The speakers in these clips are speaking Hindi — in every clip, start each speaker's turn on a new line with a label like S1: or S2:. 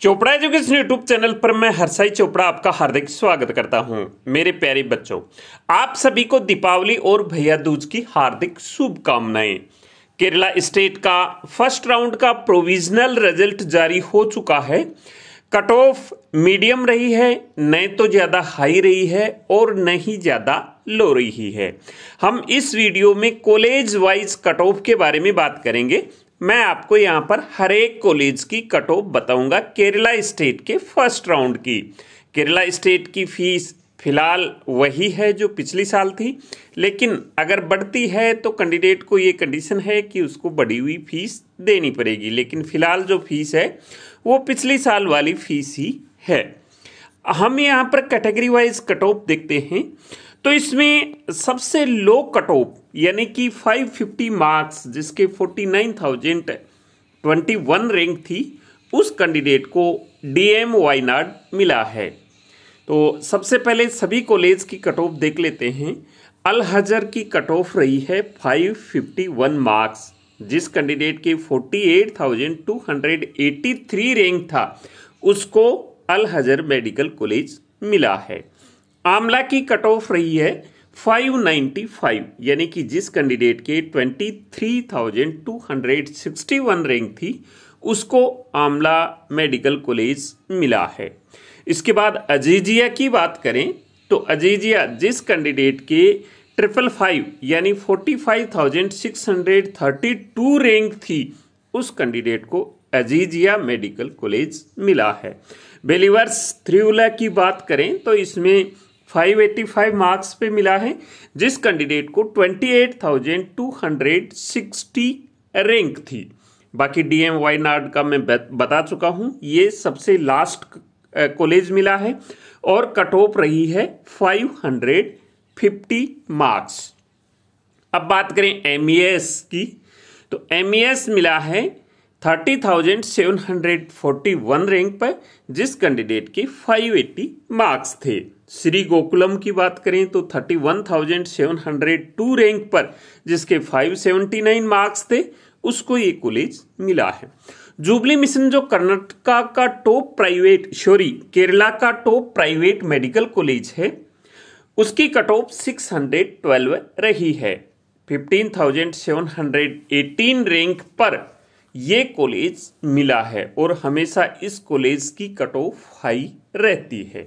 S1: चोपड़ा एजुकेशन यूट्यूब चैनल पर मैं हरसाई चोपड़ा आपका हार्दिक स्वागत करता हूं मेरे प्यारे बच्चों आप सभी को दीपावली और भैया दूज की हार्दिक शुभकामनाएं केरला स्टेट का फर्स्ट राउंड का प्रोविजनल रिजल्ट जारी हो चुका है कट ऑफ मीडियम रही है न तो ज़्यादा हाई रही है और न ही ज़्यादा लो रही है हम इस वीडियो में कॉलेज वाइज कट ऑफ के बारे में बात करेंगे मैं आपको यहाँ पर हर एक कॉलेज की कट ऑफ बताऊँगा केरला स्टेट के फर्स्ट राउंड की केरला स्टेट की फीस फिलहाल वही है जो पिछली साल थी लेकिन अगर बढ़ती है तो कैंडिडेट को ये कंडीशन है कि उसको बढ़ी हुई फीस देनी पड़ेगी लेकिन फिलहाल जो फीस है वो पिछली साल वाली फीस ही है हम यहाँ पर कैटेगरी वाइज कट ऑफ देखते हैं तो इसमें सबसे लो कट ऑफ यानी कि 550 मार्क्स जिसके 49,021 रैंक थी उस कैंडिडेट को डीएम वायनाड मिला है तो सबसे पहले सभी कॉलेज की कट ऑफ देख लेते हैं अल हजर की कट ऑफ रही है 551 मार्क्स जिस कैंडिडेट के 48,283 रैंक था उसको अल हजर मेडिकल कॉलेज मिला है आमला की कट ऑफ रही है 595 यानी कि जिस कैंडिडेट के 23,261 रैंक थी उसको आमला मेडिकल कॉलेज मिला है इसके बाद अजीजिया की बात करें तो अजीजिया जिस कैंडिडेट के ट्रिपल फाइव यानी forty five thousand six hundred thirty two rank थी उस कैंडिडेट को अजीजिया मेडिकल कॉलेज मिला है बेलीवर्स थ्रिवला की बात करें तो इसमें 585 मार्क्स पे मिला है जिस कैंडिडेट को 28,260 रैंक थी बाकी डीएम वायनाड का मैं बता चुका हूं ये सबसे लास्ट कॉलेज मिला है और कट ऑफ रही है 550 मार्क्स अब बात करें एम e की तो एम e मिला है 30,741 रैंक पर जिस कैंडिडेट के 580 मार्क्स थे श्री गोकुलम की बात करें तो 31,702 रैंक पर जिसके 579 मार्क्स थे उसको ये कॉलेज मिला है जुबली मिशन जो कर्नाटका का टॉप प्राइवेट सॉरी केरला का टॉप प्राइवेट मेडिकल कॉलेज है उसकी कट ऑफ ट्वेल्व रही है 15,718 रैंक पर ये कॉलेज मिला है और हमेशा इस कॉलेज की कट ऑफ हाई रहती है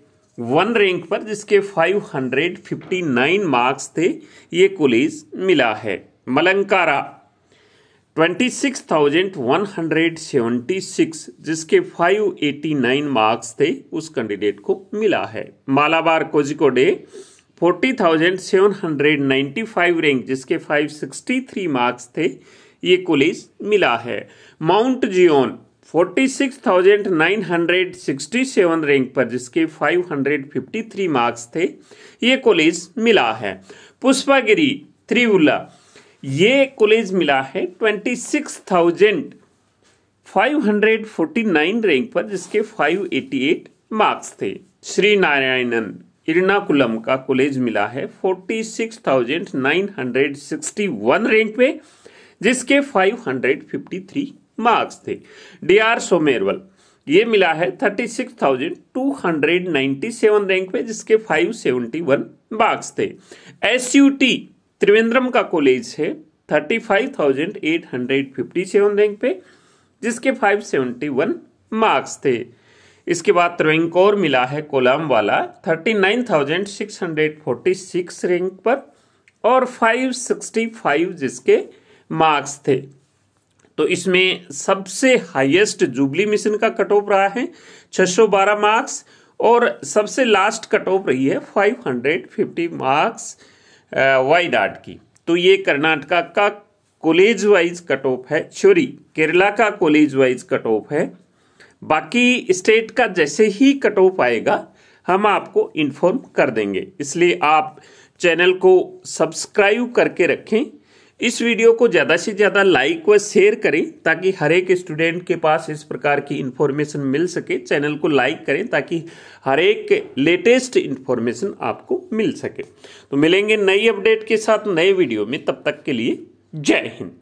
S1: वन रैंक पर जिसके 559 मार्क्स थे ये कॉलेज मिला है मलंकारा 26,176 जिसके 589 मार्क्स थे उस कैंडिडेट को मिला है मालाबार कोजिकोडे 40,795 रैंक जिसके 563 मार्क्स थे ये कॉलेज मिला है माउंट जियोन 46,967 रैंक पर जिसके 553 मार्क्स थे ये कॉलेज मिला है पुष्पागिरी त्रिवुला ये कॉलेज मिला है 26,549 रैंक पर जिसके 588 मार्क्स थे श्री नारायणन इरनाकुलम का कॉलेज मिला है 46,961 रैंक पे जिसके 553 मार्क्स थे डी आर सोमेरवल ये मिला है thirty six thousand two hundred seven rank में जिसके फाइव सेवेंटी वन मार्क्स थे एस यू टी त्रिवेंद्रम का कॉलेज है thirty five thousand eight hundred fifty seven rank पे जिसके फाइव सेवेंटी वन मार्क्स थे इसके बाद त्रिवेंकोर मिला है कोलाम वाला thirty nine thousand six hundred forty six rank पर और फाइव सिक्सटी फाइव जिसके मार्क्स थे तो इसमें सबसे हाईएस्ट जुबली मिशन का कट ऑफ रहा है 612 मार्क्स और सबसे लास्ट कट ऑफ रही है 550 मार्क्स वाइड आर्ट की तो ये कर्नाटका का कॉलेज वाइज कट ऑफ है सॉरी केरला का कॉलेज वाइज कट ऑफ है बाकी स्टेट का जैसे ही कट ऑफ आएगा हम आपको इन्फॉर्म कर देंगे इसलिए आप चैनल को सब्सक्राइब करके रखें इस वीडियो को ज़्यादा से ज़्यादा लाइक व शेयर करें ताकि हर एक स्टूडेंट के पास इस प्रकार की इन्फॉर्मेशन मिल सके चैनल को लाइक करें ताकि हर एक लेटेस्ट इन्फॉर्मेशन आपको मिल सके तो मिलेंगे नई अपडेट के साथ नए वीडियो में तब तक के लिए जय हिंद